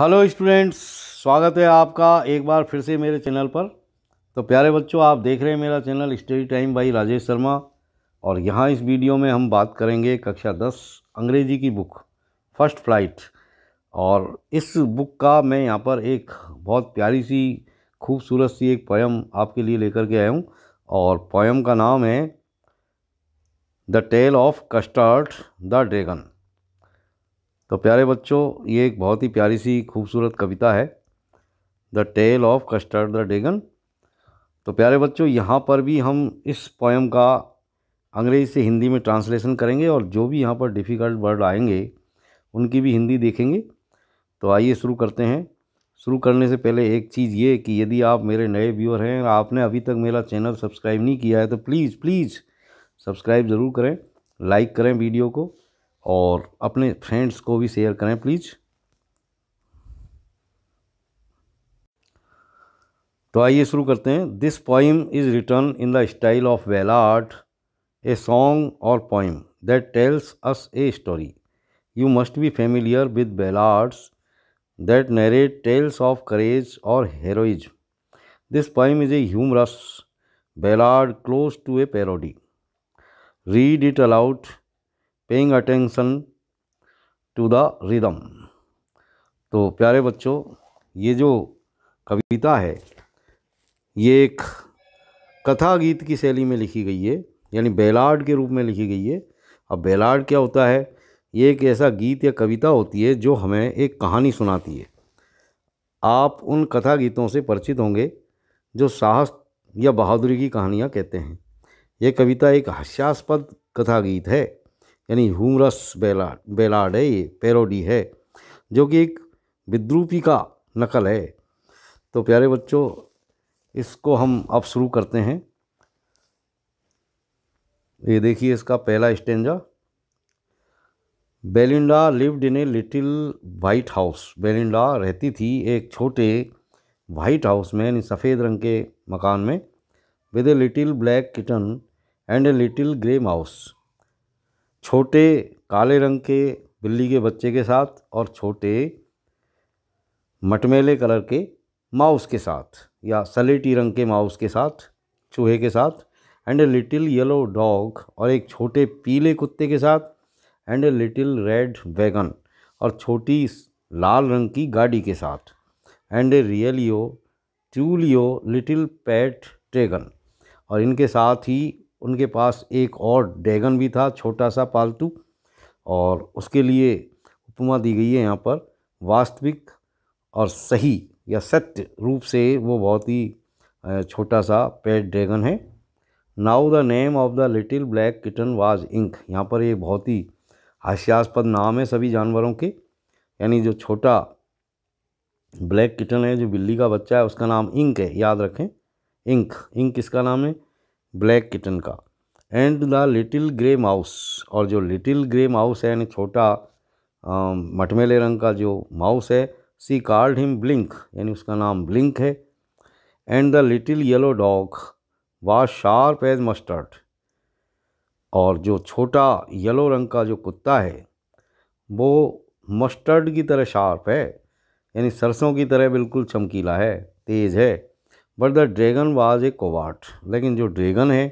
Hello students स्वागत है आपका एक बार फिर से मेरे चैनल पर तो प्यारे बच्चों आप देख रहे हैं मेरा channel study time by Rajesh Sharma और यहाँ इस वीडियो में हम बात करेंगे कक्षा दस अंग्रेजी की बुक फर्स्ट फ्लाइट और इस बुक का मैं यहाँ पर एक बहुत प्यारी सी खूबसूरत सी एक पोएम आपके लिए लेकर के आया हूँ और पोएम का नाम है the tale of Custard the dragon तो प्यारे बच्चों ये एक बहुत ही प्यारी सी खूबसूरत कविता है the tale of Custard the dragon तो प्यारे बच्चों यहाँ पर भी हम इस पोएम का अंग्रेज़ी से हिंदी में ट्रांसलेशन करेंगे और जो भी यहाँ पर डिफ़िकल्ट वर्ड आएंगे उनकी भी हिंदी देखेंगे तो आइए शुरू करते हैं शुरू करने से पहले एक चीज़ ये कि यदि आप मेरे नए व्यूअर हैं आपने अभी तक मेरा चैनल सब्सक्राइब नहीं किया है तो प्लीज़ प्लीज़ सब्सक्राइब ज़रूर करें लाइक करें वीडियो को और अपने फ्रेंड्स को भी शेयर करें प्लीज़ तो आइए शुरू करते हैं this poem is written in the style of ballad a song और poem that tells us a story you must be familiar with ballads that narrate tales of courage और heroism this poem is a humorous ballad close to a parody read it aloud paying attention to the rhythm तो प्यारे बच्चों ये जो कविता है ये एक कथा गीत की शैली में लिखी गई है यानी बेलाड के रूप में लिखी गई है अब बेलाड क्या होता है ये एक ऐसा गीत या कविता होती है जो हमें एक कहानी सुनाती है आप उन कथा गीतों से परिचित होंगे जो साहस या बहादुरी की कहानियाँ कहते हैं ये कविता एक हास्यास्पद कथा गीत है यानी हुमरस बेला बेलाड है ये पैरोडी है जो कि एक विद्रूपी का नकल है तो प्यारे बच्चों इसको हम अब शुरू करते हैं ये देखिए इसका पहला stanza Belinda lived in a little white house Belinda रहती थी एक छोटे वाइट हाउस में यानी सफ़ेद रंग के मकान में with a little black kitten and a little grey mouse छोटे काले रंग के बिल्ली के बच्चे के साथ और छोटे मटमेले कलर के माउस के साथ या सलेटी रंग के माउस के साथ चूहे के साथ and a little yellow dog और एक छोटे पीले कुत्ते के साथ and a little red wagon और छोटी लाल रंग की गाड़ी के साथ and a realio trulio little pet dragon और इनके साथ ही उनके पास एक और डैगन भी था छोटा सा पालतू और उसके लिए उपमा दी गई है यहाँ पर वास्तविक और सही या सत्य रूप से वो बहुत ही छोटा सा पेट ड्रैगन है now the name of the little black kitten was Ink यहाँ पर ये बहुत ही हास्यास्पद नाम है सभी जानवरों के यानी जो छोटा ब्लैक किटन है जो बिल्ली का बच्चा है उसका नाम इंक है याद रखें इंक इंक किसका नाम है ब्लैक किटन का and the little grey mouse और जो लिटिल ग्रे माउस है यानी छोटा मटमेले रंग का जो माउस है सी कार्ड हिम ब्लिंक यानी उसका नाम ब्लिंक है and the little yellow dog was sharp as Mustard और जो छोटा येलो रंग का जो कुत्ता है वो मस्टर्ड की तरह शार्प है यानी सरसों की तरह बिल्कुल चमकीला है तेज़ है but the dragon was a coward लेकिन जो ड्रैगन है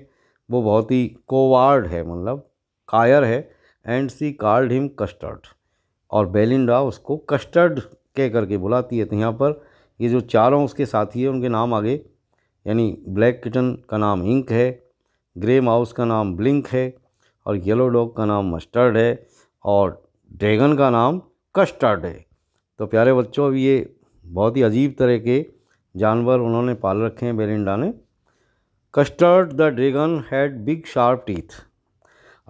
वो बहुत ही कोवार्ड है मतलब कायर है and she called him Custard और बेलिंडा उसको कस्टर्ड कह करके बुलाती है तो यहाँ पर ये जो चारों उसके साथी हैं उनके नाम आगे यानी ब्लैक किटन का नाम इंक है ग्रे माउस का नाम ब्लिंक है और येलो डॉग का नाम मस्टर्ड है और ड्रैगन का नाम कस्टर्ड है तो प्यारे बच्चों अब ये बहुत ही अजीब तरह के जानवर उन्होंने पाल रखे हैं बेलिंडा ने Custard the dragon had big sharp teeth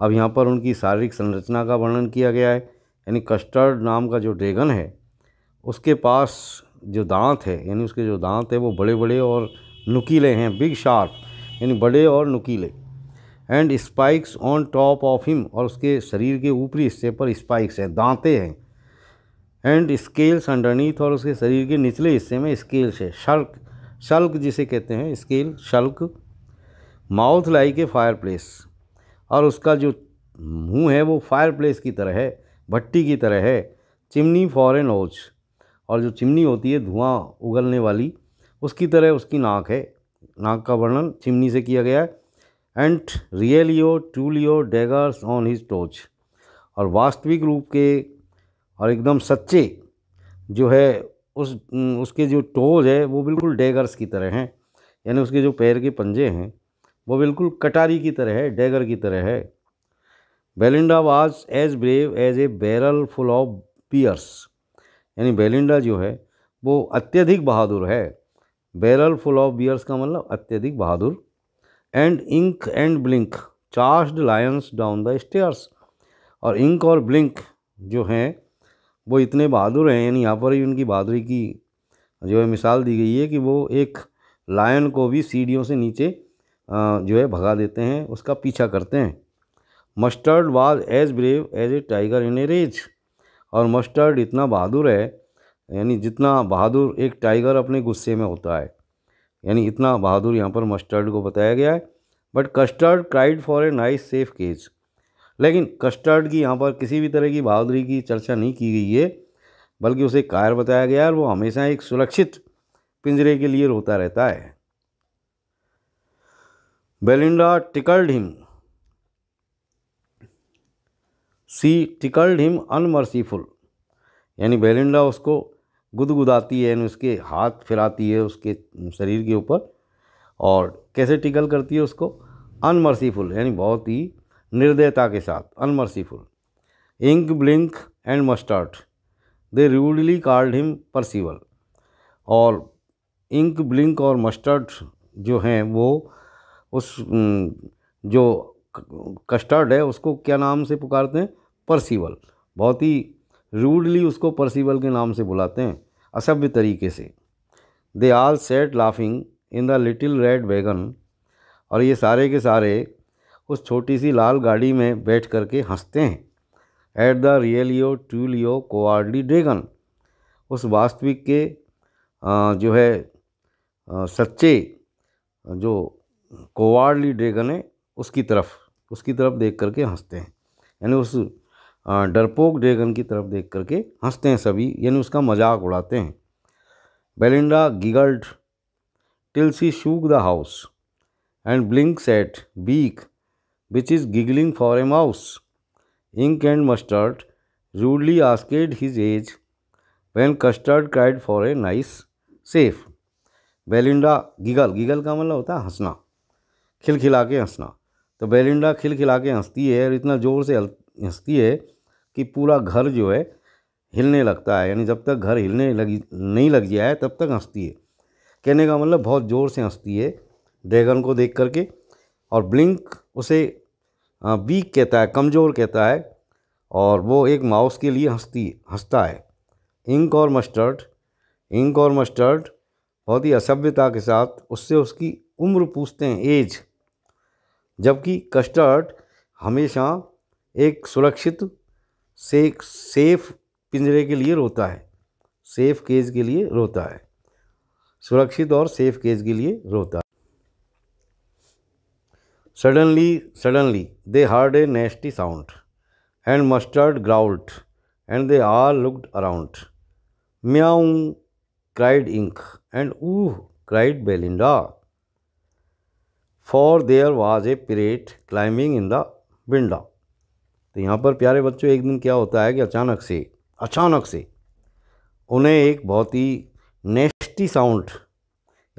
अब यहाँ पर उनकी शारीरिक संरचना का वर्णन किया गया है यानी कस्टर्ड नाम का जो ड्रैगन है उसके पास जो दांत है यानी उसके जो दांत है वो बड़े बड़े और नुकीले हैं बिग शार्प यानी बड़े और नुकीले and spikes on top of him और उसके शरीर के ऊपरी हिस्से पर स्पाइक्स हैं दांते हैं एंड स्केल्स अंडरनीथ और उसके शरीर के निचले हिस्से में स्केल्स है शल्क शल्क जिसे कहते हैं स्केल शल्क mouth like a fireplace और उसका जो मुंह है वो फायर प्लेस की तरह है भट्टी की तरह है चिमनी फॉर एन ओच और जो चिमनी होती है धुआं उगलने वाली उसकी तरह उसकी नाक है नाक का वर्णन चिमनी से किया गया है and realio trulio daggers on his toes और वास्तविक रूप के और एकदम सच्चे जो है उस उसके जो टोज है वो बिल्कुल डैगर्स की तरह हैं यानी उसके जो पैर के पंजे हैं वो बिल्कुल कटारी की तरह है डैगर की तरह है Belinda was as brave as a barrel full of bears यानी बेलिंडा जो है वो अत्यधिक बहादुर है बैरल फुल ऑफ बियर्स का मतलब अत्यधिक बहादुर and Ink and Blink charged lions down the stairs और इंक और ब्लिंक जो हैं वो इतने बहादुर हैं यानी यहाँ पर ही उनकी बहादुरी की जो है मिसाल दी गई है कि वो एक लायन को भी सीढ़ियों से नीचे जो है भगा देते हैं उसका पीछा करते हैं Mustard was as brave as a tiger in a rage और मस्टर्ड इतना बहादुर है यानी जितना बहादुर एक टाइगर अपने गुस्से में होता है यानी इतना बहादुर यहाँ पर मस्टर्ड को बताया गया है but Custard cried for a nice safe cage लेकिन कस्टर्ड की यहाँ पर किसी भी तरह की बहादुरी की चर्चा नहीं की गई है बल्कि उसे कायर बताया गया और वो हमेशा एक सुरक्षित पिंजरे के लिए रोता रहता है Belinda tickled him she tickled him unmercifully यानी बेलिंडा उसको गुदगुदाती है यानी उसके हाथ फिराती है उसके शरीर के ऊपर और कैसे टिकल करती है उसको अनमर्सीफुल यानी बहुत ही निर्दयता के साथ unmercifully Ink Blink and Mustard they rudely called him Percival और इंक ब्लिंक और मस्टर्ड जो हैं वो उस जो कस्टर्ड है उसको क्या नाम से पुकारते हैं परसीवल बहुत ही रूडली उसको परसीवल के नाम से बुलाते हैं असभ्य तरीके से they all sat laughing in the little red wagon और ये सारे के सारे उस छोटी सी लाल गाड़ी में बैठ कर के हंसते हैं at the realio trulio cowardly dragon उस वास्तविक के जो है सच्चे जो कोवार्डली ड्रेगन है उसकी तरफ उसकी तरफ देख करके हंसते हैं यानी उस डरपोक ड्रैगन की तरफ देख करके हंसते हैं सभी यानी उसका मजाक उड़ाते हैं Belinda giggled till she shook the house and Blink said week which is giggling for a mouse. Ink and Mustard rudely asked his age when Custard cried for a nice safe. Belinda giggle giggle का मतलब होता है हंसना खिलखिला के हंसना तो Belinda खिलखिला के हंसती है और इतना ज़ोर से हंसती है कि पूरा घर जो है हिलने लगता है यानी जब तक घर हिलने लगी नहीं लग जाए तब तक हंसती है कहने का मतलब बहुत ज़ोर से हंसती है ड्रैगन को देख करके और ब्लिंक उसे वीक कहता है कमज़ोर कहता है और वो एक माउस के लिए हंसती हंसता है इंक और मस्टर्ड इंक और मस्टर्ड बहुत ही असभ्यता के साथ उससे उसकी उम्र पूछते हैं एज जबकि कस्टर्ड हमेशा एक सुरक्षित से सेफ पिंजरे के लिए रोता है सेफ केज के लिए रोता है सुरक्षित और सेफ केज के लिए रोता है Suddenly, suddenly, they heard a nasty sound, and Mustard growled, and they all looked around. Meow, cried Ink, and ooh, cried Belinda. For there was a pirate climbing in the window. तो यहाँ पर प्यारे बच्चों एक दिन क्या होता है कि अचानक से अचानक से उन्हें एक बहुत ही नेस्टी साउंड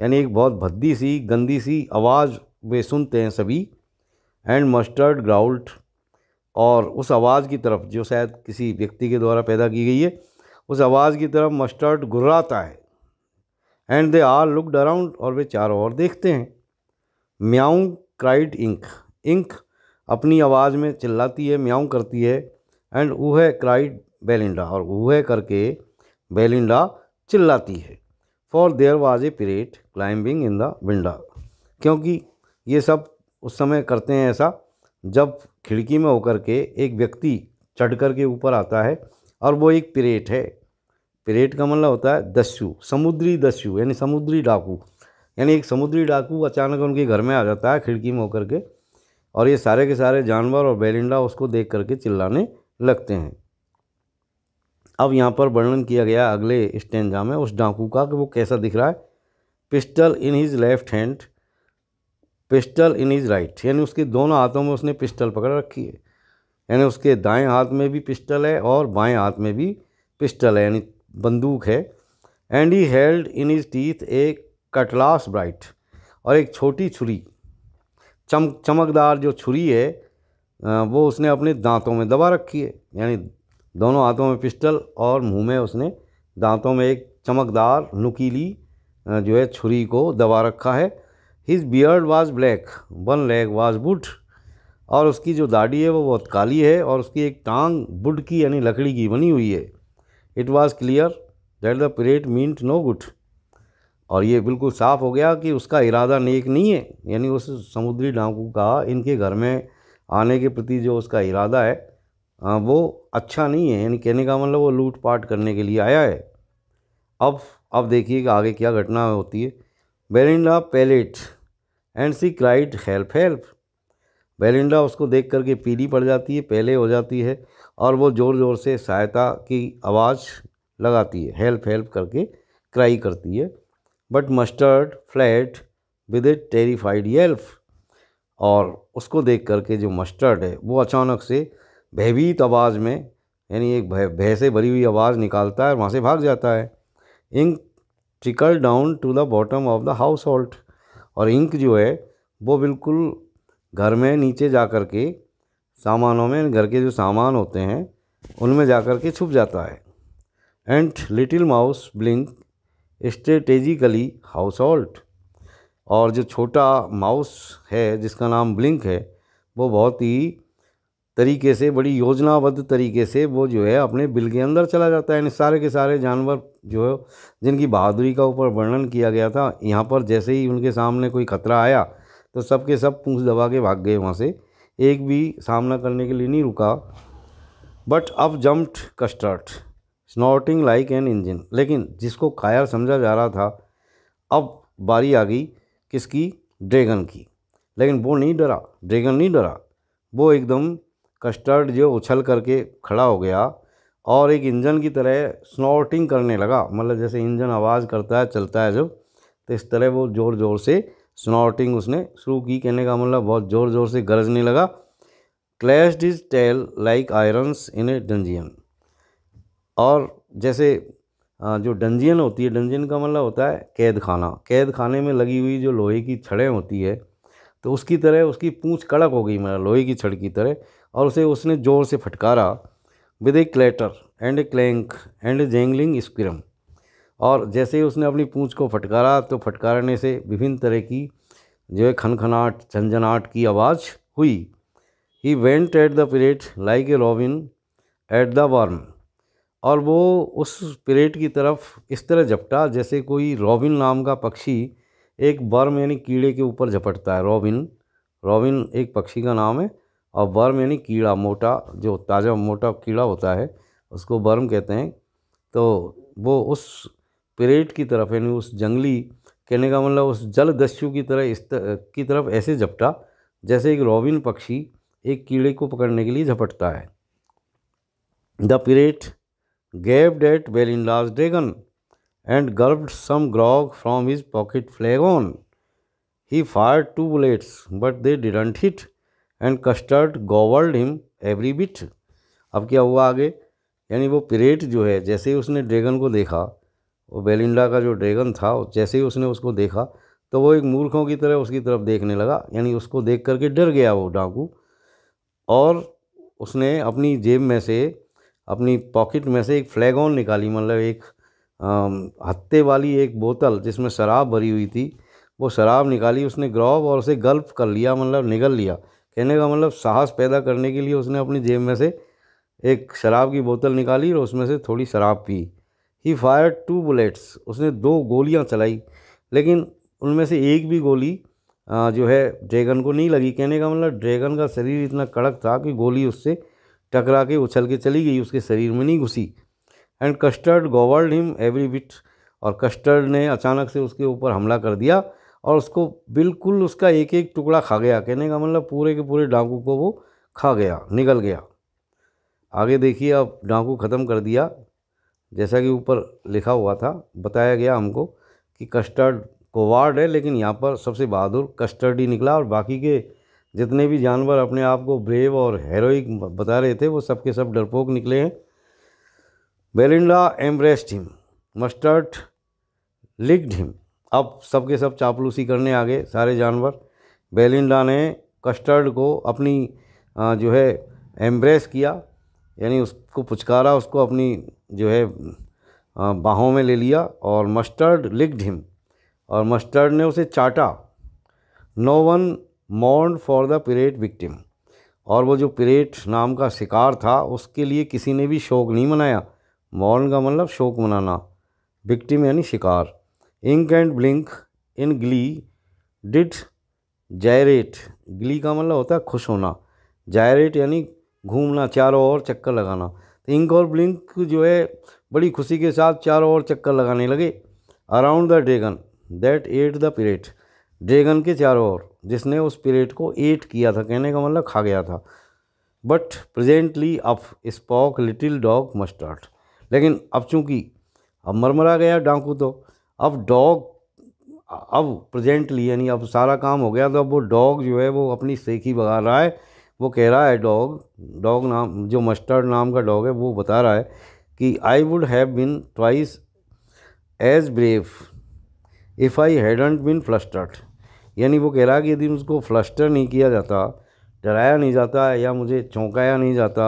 यानी एक बहुत भद्दी सी गंदी सी आवाज़ वे सुनते हैं सभी एंड मस्टर्ड ग्राउल्ट और उस आवाज़ की तरफ जो शायद किसी व्यक्ति के द्वारा पैदा की गई है उस आवाज़ की तरफ मस्टर्ड गुर्राता है and they are looked around और वे चारों ओर देखते हैं म्याऊ क्राइड इंक इंक अपनी आवाज़ में चिल्लाती है म्याऊ करती है एंड वह क्राइड बेलिंडा और वह करके बेलिंडा चिल्लाती है for there was a pirate climbing in the winda क्योंकि ये सब उस समय करते हैं ऐसा जब खिड़की में होकर के एक व्यक्ति चढ़ कर के ऊपर आता है और वो एक पिरेट है पिरेट का मतलब होता है दस्यु समुद्री दस्यु यानी समुद्री डाकू यानी एक समुद्री डाकू अचानक उनके घर में आ जाता है खिड़की में होकर के और ये सारे के सारे जानवर और बैलिंडा उसको देख करके चिल्लाने लगते हैं अब यहाँ पर वर्णन किया गया अगले स्टेंजा में उस डाकू का कि वो कैसा दिख रहा है pistol in his left hand pistol in his right यानी उसके दोनों हाथों में उसने पिस्टल पकड़ रखी है यानी उसके दाएं हाथ में भी पिस्टल है और बाएं हाथ में भी पिस्टल है यानी बंदूक है and he held in his teeth a cutlass bright और एक छोटी छुरी चम चमकदार जो छुरी है वो उसने अपने दांतों में दबा रखी है यानी दोनों हाथों में पिस्टल और मुंह में उसने दांतों में एक चमकदार नुकीली जो है छुरी को दबा रखा है his beard was black one leg was wood और उसकी जो दाढ़ी है वो बहुत काली है और उसकी एक टांग बुड की यानी लकड़ी की बनी हुई है it was clear that the pirate meant no good और ये बिल्कुल साफ हो गया कि उसका इरादा नेक नहीं है यानी उस समुद्री डाकू का इनके घर में आने के प्रति जो उसका इरादा है वो अच्छा नहीं है यानी कहने का मतलब वो लूट पाट करने के लिए आया है अब अब देखिए कि आगे क्या घटना होती है Belinda paled and she cried help help Belinda उसको देख करके पीली पड़ जाती है पहले हो जाती है और वो ज़ोर ज़ोर से सहायता की आवाज़ लगाती है हेल्प हेल्प करके क्राई करती है but Mustard fled with a terrified yelp और उसको देख करके जो मस्टर्ड है वो अचानक से भयभीत आवाज़ में यानी एक भय भय से भरी हुई आवाज़ निकालता है और वहाँ से भाग जाता है Ink trickled down to the bottom of the household और इंक जो है वो बिल्कुल घर में नीचे जा कर के सामानों में घर के जो सामान होते हैं उनमें जा कर के छुप जाता है and little mouse Blink strategically household और जो छोटा माउस है जिसका नाम ब्लिंक है वो बहुत ही तरीके से बड़ी योजनाबद्ध तरीके से वो जो है अपने बिल के अंदर चला जाता है यानी सारे के सारे जानवर जो है जिनकी बहादुरी का ऊपर वर्णन किया गया था यहाँ पर जैसे ही उनके सामने कोई खतरा आया तो सब के सब पूछ दबा के भाग गए वहाँ से एक भी सामना करने के लिए नहीं रुका but up jumped Custard snorting like an engine लेकिन जिसको कायर समझा जा रहा था अब बारी आ गई किसकी ड्रैगन की लेकिन वो नहीं डरा ड्रैगन नहीं डरा वो एकदम कस्टर्ड जो उछल करके खड़ा हो गया और एक इंजन की तरह स्नोटिंग करने लगा मतलब जैसे इंजन आवाज़ करता है चलता है जब तो इस तरह वो ज़ोर ज़ोर से स्नोटिंग उसने शुरू की कहने का मतलब बहुत ज़ोर ज़ोर से गरजने लगा clash his tail like irons in a dungeon और जैसे जो डंजियन होती है डंजियन का मतलब होता है कैद खाना कैद खाने में लगी हुई जो लोहे की छड़ें होती है तो उसकी तरह उसकी पूँछ कड़क हो गई मेरा मतलब लोहे की छड़ की तरह और उसे उसने ज़ोर से फटकारा with a clatter and a clank and jangling scrum और जैसे ही उसने अपनी पूंछ को फटकारा तो फटकारने से विभिन्न तरह की जो है खनखनाहट झंझनाहट की आवाज़ हुई he went at the pirate like a robin at the worm और वो उस पेरेट की तरफ इस तरह झपटा जैसे कोई रॉबिन नाम का पक्षी एक वर्म यानी कीड़े के ऊपर झपटता है रॉबिन रॉबिन एक पक्षी का नाम है और वर्म यानी कीड़ा मोटा जो ताज़ा मोटा कीड़ा होता है उसको वर्म कहते हैं तो वो उस पेरेट की तरफ यानी उस जंगली कहने का मतलब उस जलदस्यु की तरह इस तर, की तरफ ऐसे झपटा जैसे एक रॉबिन पक्षी एक कीड़े को पकड़ने के लिए झपटता है the pirate well in Belinda's dragon and gulped some grog from his pocket flagon. He fire two bullets but they didn't hit and Custard gobbled him every bit अब क्या हुआ आगे यानी वो पिरेट जो है जैसे ही उसने ड्रैगन को देखा वो बेलिंडा का जो ड्रैगन था जैसे ही उसने उसको देखा तो वो एक मूर्खों की तरह उसकी तरफ देखने लगा यानी उसको देख करके डर गया वो डाकू और उसने अपनी जेब में से अपनी पॉकेट में से एक फ्लैगॉन निकाली मतलब एक हत्ते वाली एक बोतल जिसमें शराब भरी हुई थी वो शराब निकाली उसने ग्रॉब और उसे गल्फ कर लिया मतलब निगल लिया कहने का मतलब साहस पैदा करने के लिए उसने अपनी जेब में से एक शराब की बोतल निकाली और उसमें से थोड़ी शराब पी ही फायर टू बुलेट्स उसने दो गोलियां चलाई लेकिन उनमें से एक भी गोली जो है ड्रैगन को नहीं लगी कहने का मतलब ड्रैगन का शरीर इतना कड़क था कि गोली उससे टकरा के उछल के चली गई उसके शरीर में नहीं घुसी and Custard gobbled him every bit और कस्टर्ड ने अचानक से उसके ऊपर हमला कर दिया और उसको बिल्कुल उसका एक एक टुकड़ा खा गया कहने का मतलब पूरे के पूरे डाकू को वो खा गया निकल गया आगे देखिए अब डाकू ख़त्म कर दिया जैसा कि ऊपर लिखा हुआ था बताया गया हमको कि कस्टर्ड कोवार्ड है लेकिन यहाँ पर सबसे बहादुर कस्टर्ड ही निकला और बाकी के जितने भी जानवर अपने आप को ब्रेव और हेरोइक बता रहे थे वो सब के सब डरपोक निकले हैं Belinda embraced him Mustard licked him अब सब के सब चापलूसी करने आ गए सारे जानवर बेलिंडा ने कस्टर्ड को अपनी जो है एम्ब्रेस किया यानी उसको पुचकारा उसको अपनी जो है बाहों में ले लिया और मस्टर्ड लिक्ड हिम और मस्टर्ड ने उसे चाटा no one mourned for the pirate victim और वो जो पिरेट नाम का शिकार था उसके लिए किसी ने भी शोक नहीं मनाया मॉर्न का मतलब शोक मनाना विक्टिम यानी शिकार Ink and Blink in glee did gyrate glee का मतलब होता है खुश होना जायरेट यानी घूमना चारों ओर चक्कर लगाना तो इंक और ब्लिंक जो है बड़ी खुशी के साथ चारों ओर चक्कर लगाने लगे around the dragon that ate the pirate dragon के चारों ओर जिसने उस पिरेट को एट किया था कहने का मतलब खा गया था but presently up spoke little dog Mustard लेकिन अब चूँकि अब मरमरा गया डांकू तो अब डॉग अब प्रेजेंटली यानी अब सारा काम हो गया तो अब वो डॉग जो है वो अपनी सेखी बगा रहा है वो कह रहा है डॉग डॉग नाम जो मस्टर्ड नाम का डॉग है वो बता रहा है कि I would have been twice as brave if I hadn't been flustered यानी वो कह रहा है कि यदि मुझको फ्लस्टर नहीं किया जाता डराया नहीं जाता या मुझे चौंकाया नहीं जाता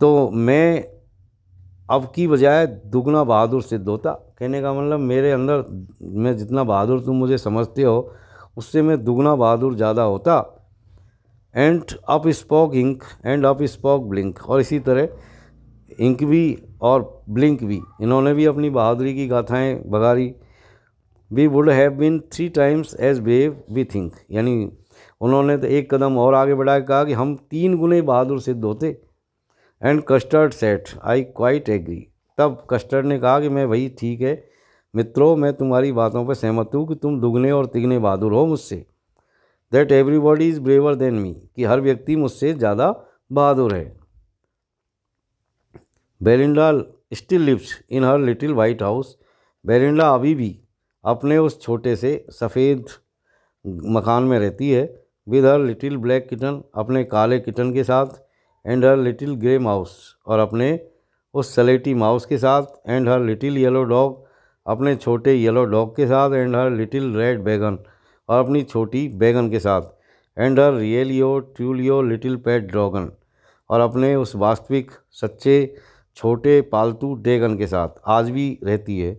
तो मैं अब की बजाय दुगना बहादुर सिद्ध होता कहने का मतलब मेरे अंदर मैं जितना बहादुर तुम मुझे समझते हो उससे मैं दुगना बहादुर ज़्यादा होता and up spoke Ink and up spoke Blink और इसी तरह इंक भी और ब्लिंक भी इन्होंने भी अपनी बहादुरी की गाथाएं बघारी we would have been three times as brave we think यानी उन्होंने तो एक कदम और आगे बढ़ा के कहा कि हम तीन गुने बहादुर सिद्ध होते and Custard said I quite agree तब कस्टर्ड ने कहा कि मैं भाई ठीक है मित्रों मैं तुम्हारी बातों पर सहमत हूँ कि तुम दुगने और तिगने बहादुर हो मुझसे that everybody is braver than me कि हर व्यक्ति मुझसे ज़्यादा बहादुर है Belinda still lives in her little white house Belinda अभी भी अपने उस छोटे से सफ़ेद मकान में रहती है with her little black kitten अपने काले किटन के साथ and her little grey mouse और अपने उस सलेटी माउस के साथ and her little yellow dog अपने छोटे येलो डॉग के साथ एंड हर लिटिल रेड बैगन और अपनी छोटी बैगन के साथ एंड हर रियलियो ट्यूलियो लिटिल पेट ड्रॉगन और अपने उस वास्तविक सच्चे छोटे पालतू डेगन के साथ आज भी रहती है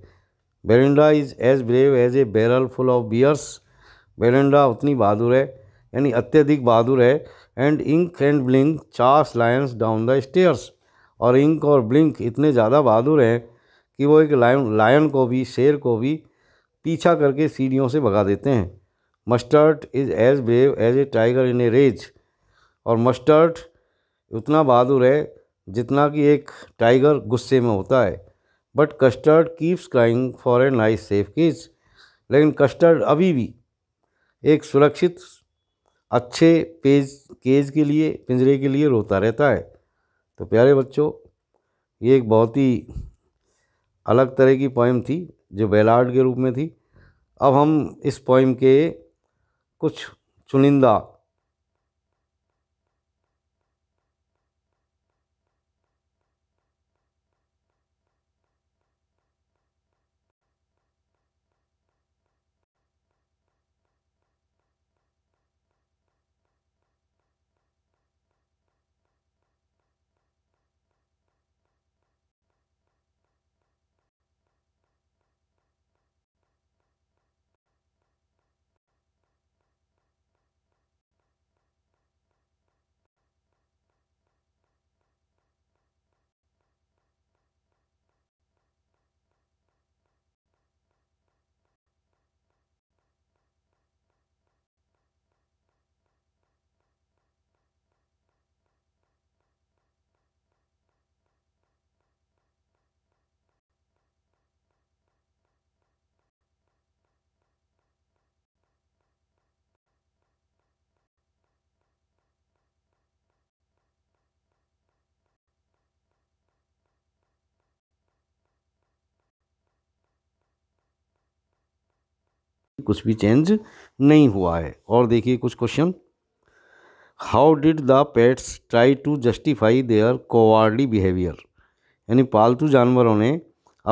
Belinda is as brave as a barrel full of bears Belinda उतनी बहादुर है यानी अत्यधिक बहादुर है एंड इंक एंड ब्लिंक चार्स लायंस डाउन द स्टेयर्स और इंक और ब्लिंक इतने ज़्यादा बहादुर हैं कि वो एक लायन लायन को भी शेर को भी पीछा करके सीढ़ियों से भगा देते हैं Mustard is as brave as a tiger in a rage और मस्टर्ड उतना बहादुर है जितना कि एक टाइगर गुस्से में होता है but Custard keeps crying for a nice safe cage लेकिन कस्टर्ड अभी भी एक सुरक्षित अच्छे पेज केज के लिए पिंजरे के लिए रोता रहता है तो प्यारे बच्चों ये एक बहुत ही अलग तरह की पोइम थी जो बेलार्ड के रूप में थी अब हम इस पोइम के कुछ चुनिंदा कुछ भी चेंज नहीं हुआ है और देखिए कुछ question how did the pets try to justify their cowardly behaviour यानी पालतू जानवरों ने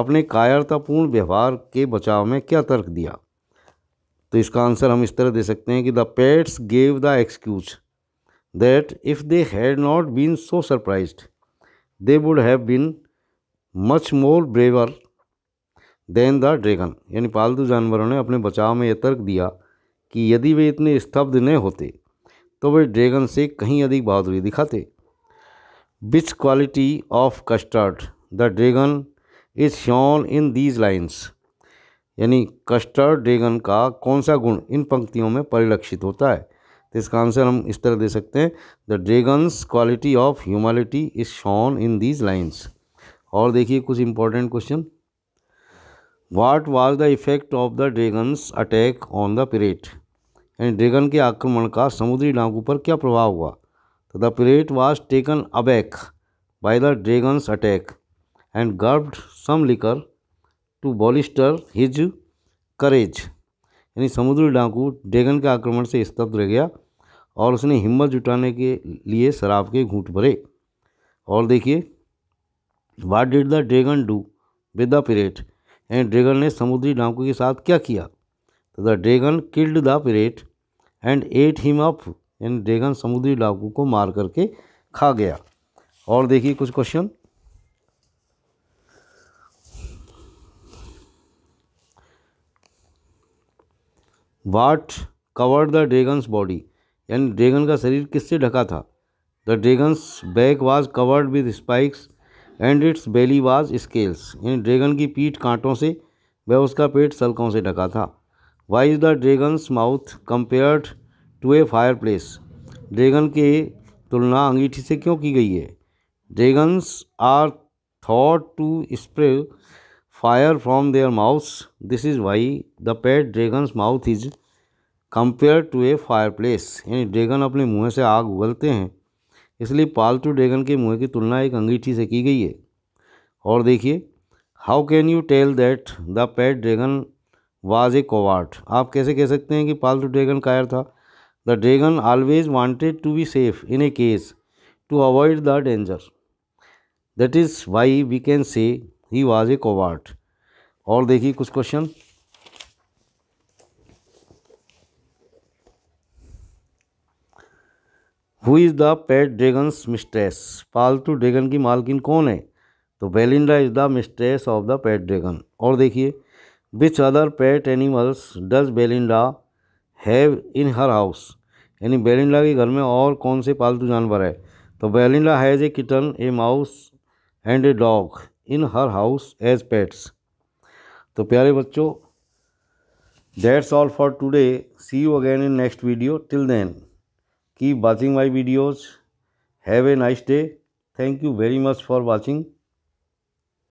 अपने कायरतापूर्ण व्यवहार के बचाव में क्या तर्क दिया तो इसका आंसर हम इस तरह दे सकते हैं कि the pets gave the excuse that if they had not been so surprise they would have been much more braver than the dragon यानी पालतू जानवरों ने अपने बचाव में यह तर्क दिया कि यदि वे इतने स्तब्ध न होते तो वे ड्रैगन से कहीं अधिक बहादुरी दिखाते which quality of Custard the dragon is shown in these lines यानी कस्टर्ड ड्रैगन का कौन सा गुण इन पंक्तियों में परिलक्षित होता है तो इसका आंसर हम इस तरह दे सकते हैं the dragon's quality of humility is shown in these lines और देखिए कुछ important question what was the effect of the dragon's attack on the pirate यानी ड्रैगन के आक्रमण का समुद्री डाकू पर क्या प्रभाव हुआ तो the pirate was taken aback by the dragon's attack and gulped some liquor to bolster his courage यानी समुद्री डाकू ड्रैगन के आक्रमण से स्तब्ध रह गया और उसने हिम्मत जुटाने के लिए शराब के घूट भरे और देखिए what did the dragon do with the pirate and dragon ने समुद्री डाकू के साथ क्या किया तो the dragon killed the pirate and ate him up and dragon समुद्री डाकू को मार करके खा गया और देखिए कुछ question what covered the dragon's body यानी ड्रैगन का शरीर किससे ढका था the dragon's back was covered with spikes and its belly was scales यानी ड्रैगन की पीठ कांटों से वह उसका पेट सलकों से ढका था why is the dragon's mouth compared to a fireplace dragon के तुलना अंगीठी से क्यों की गई है dragons are thought to spray fire from their mouth this is why the pet dragon's mouth is compare to a fireplace यानी dragon अपने मुँह से आग उगलते हैं इसलिए पालतू ड्रैगन के मुँह की तुलना एक अंगीठी से की गई है और देखिए how can you tell that the pet dragon was a coward आप कैसे कह सकते हैं कि पालतू ड्रैगन कायर था the dragon always wanted to be safe in a case to avoid the danger that is why we can say he was a coward और देखिए कुछ question who is the pet dragon's mistress पालतू dragon की मालकिन कौन है तो Belinda is the mistress of the pet dragon और देखिए which other pet animals does Belinda have in her house यानी बेलिंडा के घर में और कौन से पालतू जानवर है तो Belinda has a kitten a mouse and a dog in her house as pets तो प्यारे बच्चों that's all for today see you again in next video till then Keep watching my videos. Have a nice day. Thank you very much for watching.